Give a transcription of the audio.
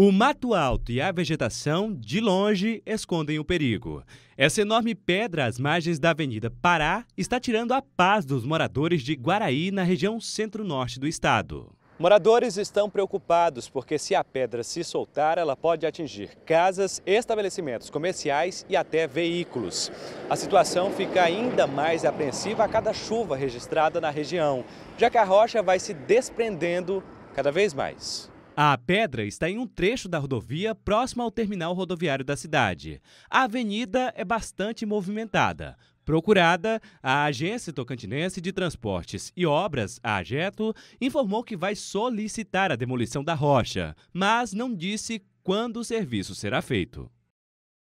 O mato alto e a vegetação, de longe, escondem o perigo. Essa enorme pedra às margens da Avenida Pará está tirando a paz dos moradores de Guaraí, na região centro-norte do estado. Moradores estão preocupados porque, se a pedra se soltar, ela pode atingir casas, estabelecimentos comerciais e até veículos. A situação fica ainda mais apreensiva a cada chuva registrada na região, já que a rocha vai se desprendendo cada vez mais. A pedra está em um trecho da rodovia próximo ao terminal rodoviário da cidade. A avenida é bastante movimentada. Procurada, a Agência Tocantinense de Transportes e Obras, a AGETO, informou que vai solicitar a demolição da rocha, mas não disse quando o serviço será feito.